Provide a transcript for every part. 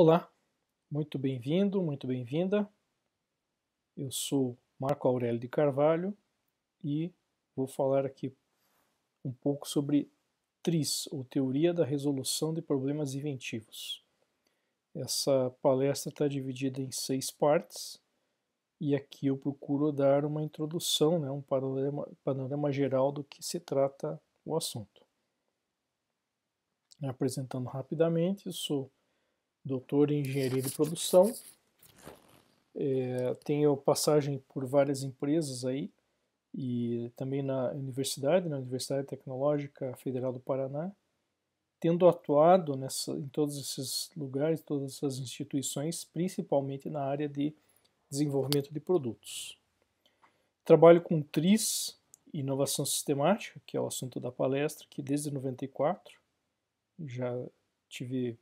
Olá, muito bem-vindo, muito bem-vinda. Eu sou Marco Aurélio de Carvalho e vou falar aqui um pouco sobre TRIS, ou Teoria da Resolução de Problemas Inventivos. Essa palestra está dividida em seis partes e aqui eu procuro dar uma introdução, né, um panorama, panorama geral do que se trata o assunto. apresentando rapidamente, eu sou doutor em engenharia de produção. É, tenho passagem por várias empresas aí e também na universidade, na Universidade Tecnológica Federal do Paraná, tendo atuado nessa, em todos esses lugares, todas essas instituições, principalmente na área de desenvolvimento de produtos. Trabalho com TRIS, inovação sistemática, que é o assunto da palestra, que desde 94 já tive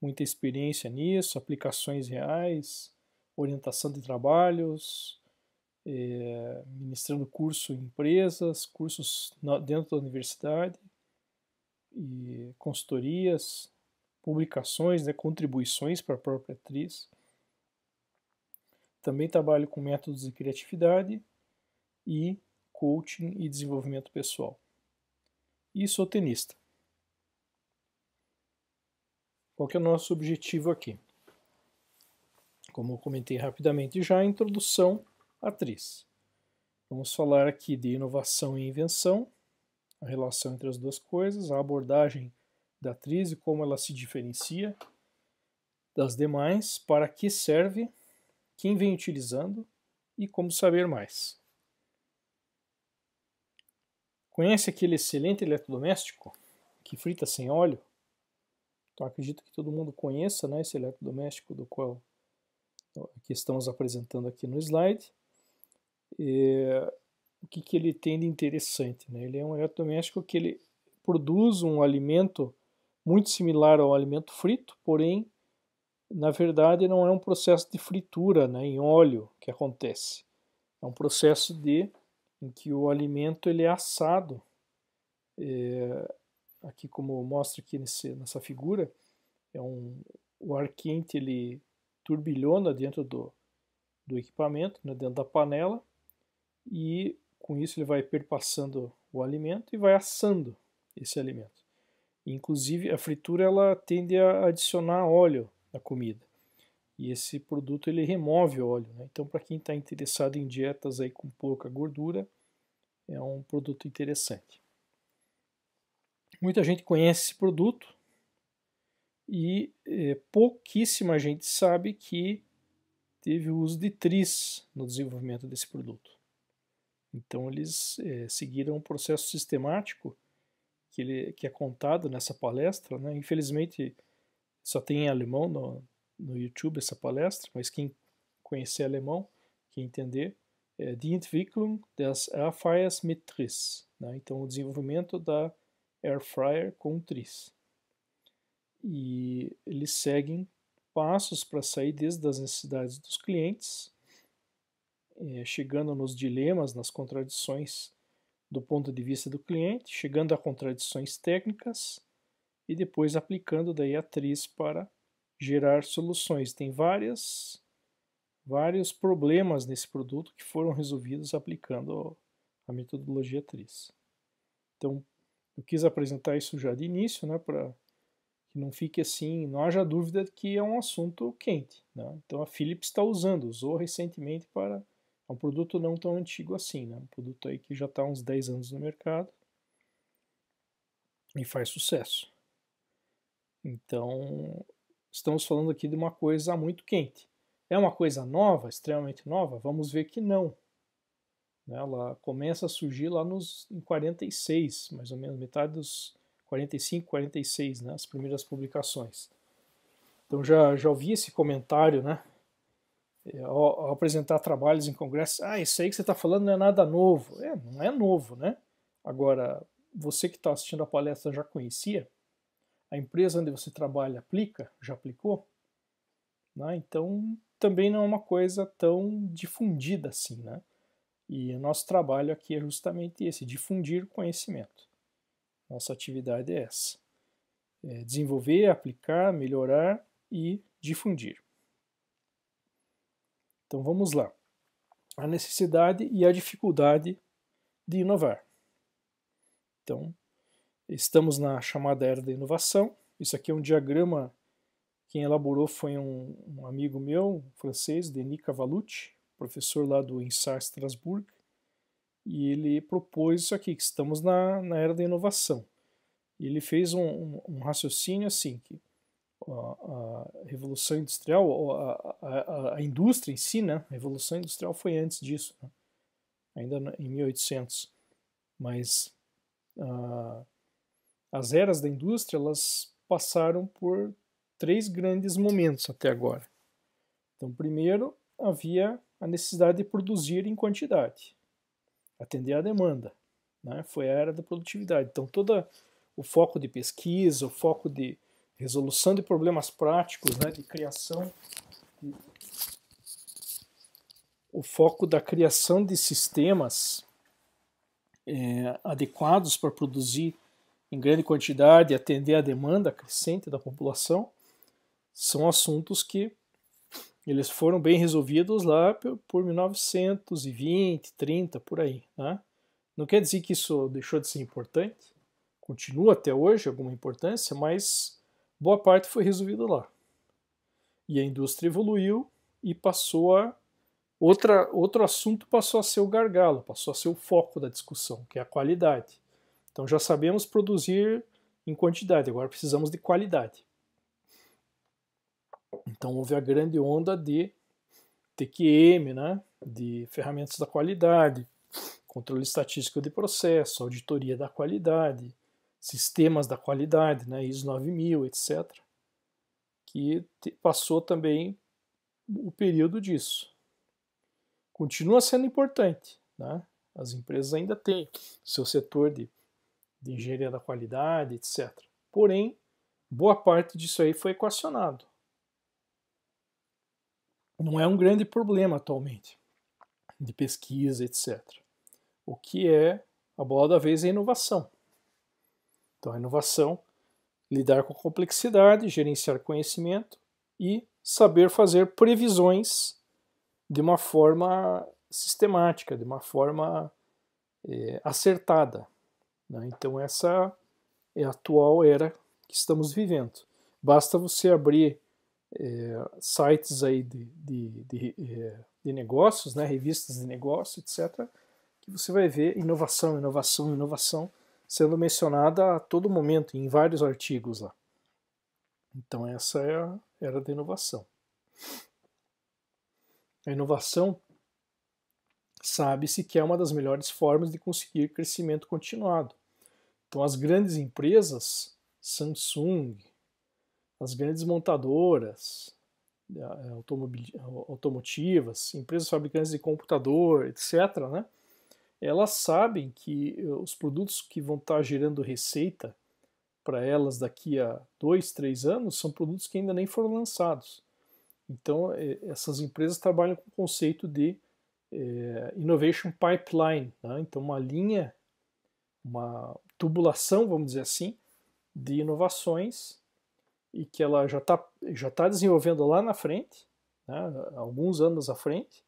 muita experiência nisso, aplicações reais, orientação de trabalhos, é, ministrando curso em empresas, cursos dentro da universidade, e consultorias, publicações, né, contribuições para a própria atriz. Também trabalho com métodos de criatividade e coaching e desenvolvimento pessoal. E sou tenista. Qual que é o nosso objetivo aqui? Como eu comentei rapidamente já, a introdução atriz. Vamos falar aqui de inovação e invenção, a relação entre as duas coisas, a abordagem da atriz e como ela se diferencia das demais, para que serve, quem vem utilizando e como saber mais. Conhece aquele excelente eletrodoméstico que frita sem óleo? Então acredito que todo mundo conheça né, esse eletrodoméstico do qual que estamos apresentando aqui no slide. E, o que, que ele tem de interessante? Né? Ele é um eletrodoméstico que ele produz um alimento muito similar ao alimento frito, porém, na verdade, não é um processo de fritura né, em óleo que acontece. É um processo de em que o alimento ele é assado é, aqui como mostra aqui nesse, nessa figura, é um, o ar quente ele turbilhona dentro do, do equipamento, né, dentro da panela, e com isso ele vai perpassando o alimento e vai assando esse alimento. Inclusive a fritura ela tende a adicionar óleo na comida e esse produto ele remove óleo. Né? Então para quem está interessado em dietas aí com pouca gordura é um produto interessante. Muita gente conhece esse produto e é, pouquíssima gente sabe que teve o uso de tris no desenvolvimento desse produto. Então eles é, seguiram um processo sistemático que, ele, que é contado nessa palestra. Né? Infelizmente só tem em alemão no, no YouTube essa palestra, mas quem conhecer alemão, quem entender, é Die Entwicklung des Airfires mit Tris. Né? Então o desenvolvimento da air fryer com tris. E eles seguem passos para sair desde as necessidades dos clientes, é, chegando nos dilemas, nas contradições do ponto de vista do cliente, chegando a contradições técnicas e depois aplicando daí a Triz para gerar soluções. Tem várias vários problemas nesse produto que foram resolvidos aplicando a metodologia Triz. Então, eu quis apresentar isso já de início, né, para que não fique assim, não haja dúvida que é um assunto quente. Né? Então a Philips está usando, usou recentemente para é um produto não tão antigo assim, né? um produto aí que já está há uns 10 anos no mercado e faz sucesso. Então estamos falando aqui de uma coisa muito quente. É uma coisa nova, extremamente nova? Vamos ver que não. Né, ela começa a surgir lá nos, em 46, mais ou menos, metade dos 45, 46, né? as primeiras publicações. Então já, já ouvi esse comentário, né? É, ao, ao apresentar trabalhos em congressos, ah, isso aí que você está falando não é nada novo. É, não é novo, né? Agora, você que está assistindo a palestra já conhecia? A empresa onde você trabalha aplica? Já aplicou? Né? Então, também não é uma coisa tão difundida assim, né? E o nosso trabalho aqui é justamente esse, difundir conhecimento. Nossa atividade é essa. É desenvolver, aplicar, melhorar e difundir. Então vamos lá. A necessidade e a dificuldade de inovar. Então, estamos na chamada era da inovação. Isso aqui é um diagrama. Quem elaborou foi um, um amigo meu, um francês, Denis Cavalucci professor lá do INSAR Strasbourg, e ele propôs isso aqui, que estamos na, na era da inovação. E ele fez um, um, um, raciocínio assim, que a, a Revolução Industrial, a, a, a, indústria em si, né? a Revolução Industrial foi antes disso, né? ainda em 1800, mas ah, as eras da indústria, elas passaram por três grandes momentos até agora. Então, primeiro havia a necessidade de produzir em quantidade, atender à demanda. Né? Foi a era da produtividade. Então, todo o foco de pesquisa, o foco de resolução de problemas práticos, né? de criação, de... o foco da criação de sistemas é, adequados para produzir em grande quantidade e atender à demanda crescente da população, são assuntos que eles foram bem resolvidos lá por 1920, 30, por aí. Né? Não quer dizer que isso deixou de ser importante, continua até hoje alguma importância, mas boa parte foi resolvida lá. E a indústria evoluiu e passou a. Outra, outro assunto passou a ser o gargalo, passou a ser o foco da discussão, que é a qualidade. Então já sabemos produzir em quantidade, agora precisamos de qualidade. Então houve a grande onda de TQM, né? de ferramentas da qualidade, controle estatístico de processo, auditoria da qualidade, sistemas da qualidade, né? ISO 9000, etc. Que passou também o período disso. Continua sendo importante. Né? As empresas ainda têm seu setor de, de engenharia da qualidade, etc. Porém, boa parte disso aí foi equacionado não é um grande problema atualmente de pesquisa, etc. O que é a bola da vez é inovação. Então, a inovação, lidar com complexidade, gerenciar conhecimento e saber fazer previsões de uma forma sistemática, de uma forma é, acertada. Né? Então, essa é a atual era que estamos vivendo. Basta você abrir é, sites aí de, de, de, é, de, negócios, né, revistas de negócio, etc., que você vai ver inovação, inovação, inovação sendo mencionada a todo momento, em vários artigos lá. Então essa era, é era da inovação. A inovação sabe-se que é uma das melhores formas de conseguir crescimento continuado. Então as grandes empresas, Samsung, as grandes montadoras eh, eh, automotivas, empresas fabricantes de computador, etc., né? elas sabem que eh, os produtos que vão estar tá gerando receita para elas daqui a dois, três anos são produtos que ainda nem foram lançados. Então, essas empresas trabalham com o conceito de é, innovation pipeline, né? então uma linha, uma tubulação, vamos dizer assim, de inovações e que ela já está já tá desenvolvendo lá na frente, né, alguns anos à frente,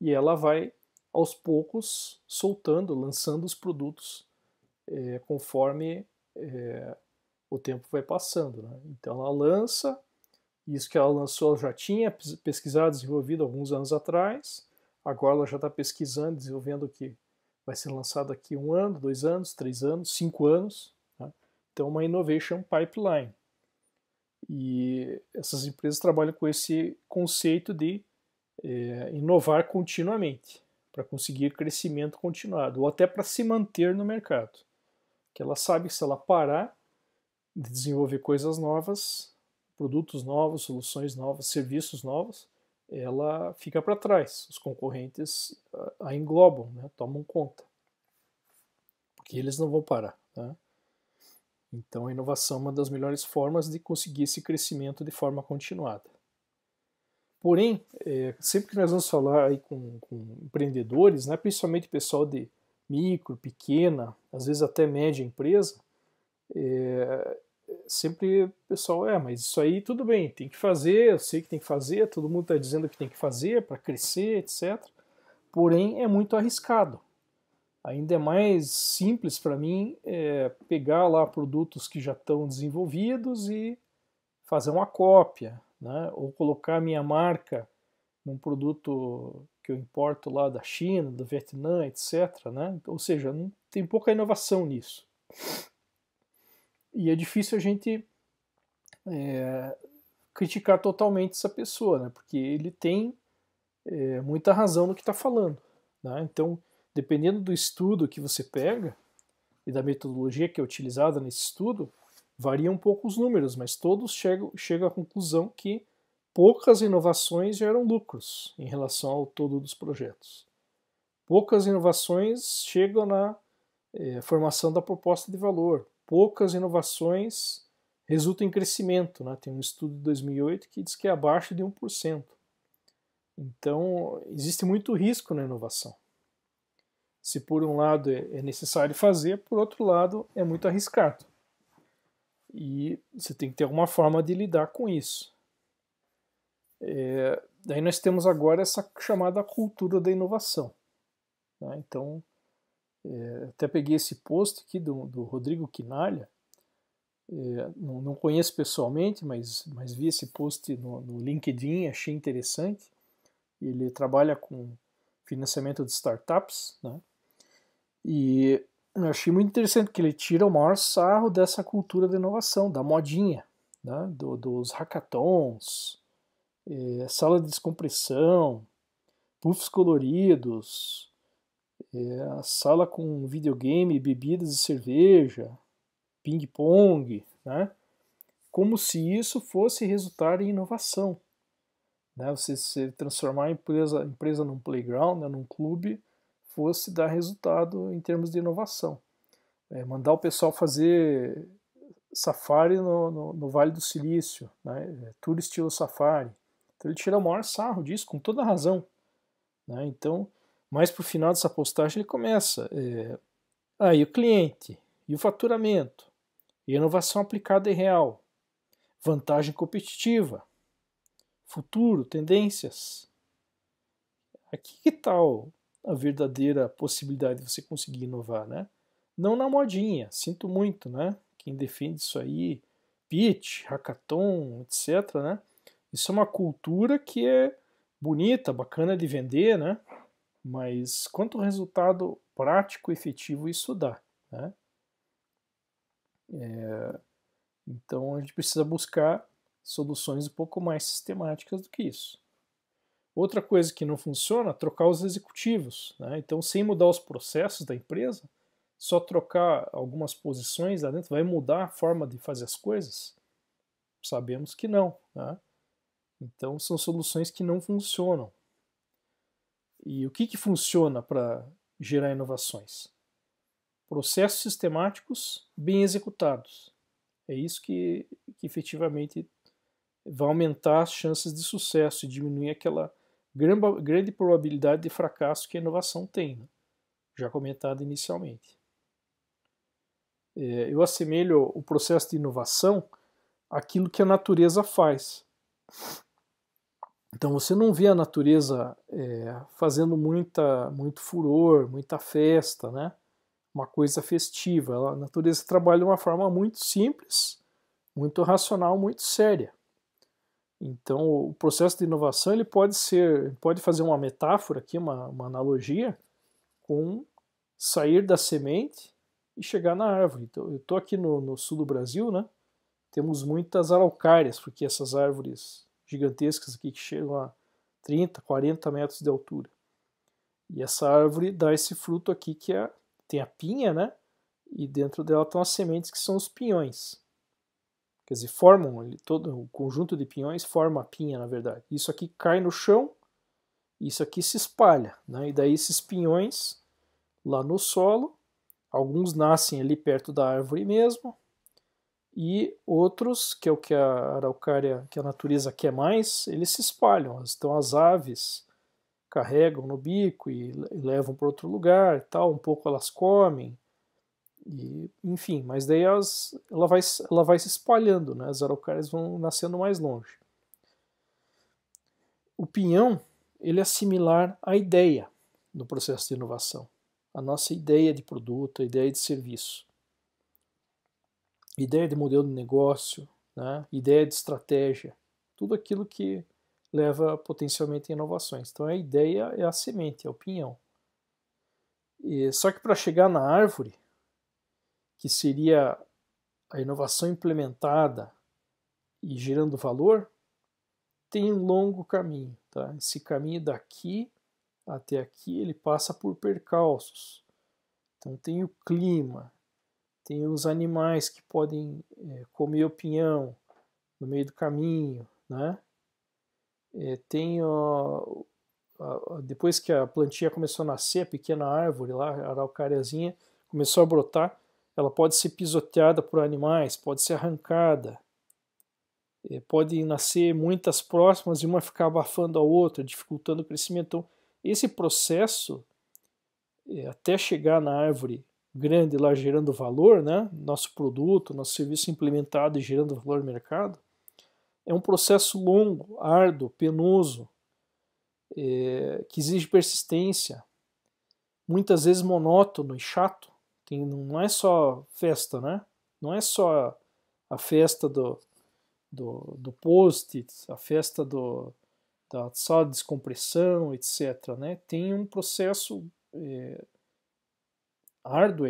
e ela vai aos poucos soltando, lançando os produtos é, conforme é, o tempo vai passando. Né? Então ela lança, isso que ela lançou já tinha pesquisado, desenvolvido alguns anos atrás, agora ela já está pesquisando, desenvolvendo o que vai ser lançado aqui um ano, dois anos, três anos, cinco anos. Né? Então uma innovation pipeline. E essas empresas trabalham com esse conceito de é, inovar continuamente para conseguir crescimento continuado ou até para se manter no mercado. Que ela sabe que se ela parar de desenvolver coisas novas, produtos novos, soluções novas, serviços novos, ela fica para trás. Os concorrentes ah, a englobam, né? tomam conta, porque eles não vão parar. Né? Então, a inovação é uma das melhores formas de conseguir esse crescimento de forma continuada. Porém, é, sempre que nós vamos falar aí com, com empreendedores, né, principalmente pessoal de micro, pequena, às vezes até média empresa, é, sempre o pessoal, é, mas isso aí tudo bem, tem que fazer, eu sei que tem que fazer, todo mundo está dizendo que tem que fazer para crescer, etc. Porém, é muito arriscado. Ainda é mais simples para mim é, pegar lá produtos que já estão desenvolvidos e fazer uma cópia, né? ou colocar minha marca num produto que eu importo lá da China, do Vietnã, etc. Né? Ou seja, tem pouca inovação nisso. E é difícil a gente é, criticar totalmente essa pessoa, né? porque ele tem é, muita razão no que está falando. Né? Então, dependendo do estudo que você pega e da metodologia que é utilizada nesse estudo, varia um pouco os números, mas todos chegam, chegam à conclusão que poucas inovações geram lucros em relação ao todo dos projetos. Poucas inovações chegam na eh, formação da proposta de valor. Poucas inovações resultam em crescimento. Né? Tem um estudo de 2008 que diz que é abaixo de 1%. Então, existe muito risco na inovação se por um lado é, é necessário fazer, por outro lado é muito arriscado. E você tem que ter alguma forma de lidar com isso. É, daí nós temos agora essa chamada cultura da inovação. Né? Então, é, até peguei esse post aqui do, do Rodrigo Quinalha, é, não, não, conheço pessoalmente, mas, mas vi esse post no, no LinkedIn, achei interessante. Ele trabalha com financiamento de startups, né? E eu achei muito interessante que ele tira o maior sarro dessa cultura da inovação, da modinha, né? Do, dos hackathons, é, sala de descompressão, puffs coloridos, é, a sala com videogame, bebidas e cerveja, ping-pong, né? como se isso fosse resultar em inovação. Né? Você se transformar a empresa, empresa num playground, né? num clube, fosse dar resultado em termos de inovação. É, mandar o pessoal fazer safari no, no, no Vale do Silício, né? É, tudo estilo safari. Então ele tira o maior sarro disso, com toda razão. Né? Então, mais para o final dessa postagem ele começa. É, aí ah, o cliente, e o faturamento, e inovação aplicada e real, vantagem competitiva, futuro, tendências. Aqui que tal tá a verdadeira possibilidade de você conseguir inovar, né? Não na modinha, sinto muito, né? Quem defende isso aí, pitch, hackathon, etc, né? Isso é uma cultura que é bonita, bacana de vender, né? Mas quanto resultado prático, efetivo isso dá, né? É, então a gente precisa buscar soluções um pouco mais sistemáticas do que isso. Outra coisa que não funciona, trocar os executivos. Né? Então, sem mudar os processos da empresa, só trocar algumas posições lá dentro vai mudar a forma de fazer as coisas? Sabemos que não. Né? Então, são soluções que não funcionam. E o que, que funciona para gerar inovações? Processos sistemáticos bem executados. É isso que, que efetivamente vai aumentar as chances de sucesso e diminuir aquela grande probabilidade de fracasso que a inovação tem, né? já comentado inicialmente. É, eu assemelho o processo de inovação àquilo que a natureza faz. Então você não vê a natureza é, fazendo muita, muito furor, muita festa, né? uma coisa festiva. A natureza trabalha de uma forma muito simples, muito racional, muito séria. Então, o processo de inovação ele pode ser, pode fazer uma metáfora aqui, uma, uma analogia com sair da semente e chegar na árvore. Então, eu estou aqui no, no sul do Brasil, né? Temos muitas araucárias, porque essas árvores gigantescas aqui que chegam a 30, 40 metros de altura. E essa árvore dá esse fruto aqui que é, tem a pinha, né? E dentro dela estão as sementes que são os pinhões. Quer dizer, formam ele, todo o conjunto de pinhões forma a pinha, na verdade. Isso aqui cai no chão, isso aqui se espalha, né? E daí esses pinhões lá no solo, alguns nascem ali perto da árvore mesmo, e outros, que é o que a araucária, que a natureza quer mais, eles se espalham. Então as aves carregam no bico e levam para outro lugar, tal, um pouco elas comem, e, enfim, mas daí ela, vai, ela vai se espalhando, né? as araucárias vão nascendo mais longe. O pinhão ele é similar à ideia no processo de inovação, a nossa ideia de produto, a ideia de serviço, ideia de modelo de negócio, né? ideia de estratégia, tudo aquilo que leva potencialmente a inovações. Então a ideia é a semente, é o pinhão. E, só que para chegar na árvore, que seria a inovação implementada e gerando valor, tem um longo caminho. Tá? Esse caminho daqui até aqui ele passa por percalços. Então tem o clima, tem os animais que podem é, comer o pinhão no meio do caminho, né? É, tem ó, depois que a plantinha começou a nascer, a pequena árvore lá, a araucariazinha, começou a brotar, ela pode ser pisoteada por animais, pode ser arrancada, é, pode nascer muitas próximas e uma ficar abafando a outra, dificultando o crescimento. Então, esse processo, é, até chegar na árvore grande lá gerando valor, né, nosso produto, nosso serviço implementado e gerando valor no mercado, é um processo longo, árduo, penoso, é, que exige persistência, muitas vezes monótono e chato. Tem, não é só festa, né? Não é só a festa do, do, do post, a festa do, da sala de descompressão, etc. Né? Tem um processo é, árduo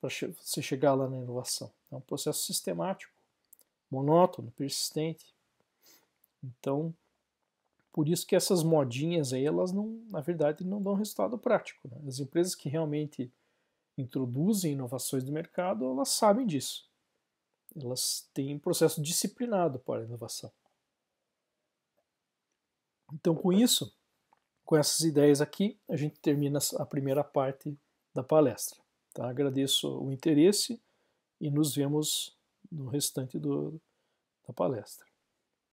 para che você chegar lá na inovação. É um processo sistemático, monótono, persistente. Então, por isso que essas modinhas aí, elas não, na verdade, não dão resultado prático. Né? As empresas que realmente introduzem inovações no mercado, elas sabem disso. Elas têm um processo disciplinado para a inovação. Então, com isso, com essas ideias aqui, a gente termina a primeira parte da palestra. Tá? Agradeço o interesse e nos vemos no restante do, da palestra.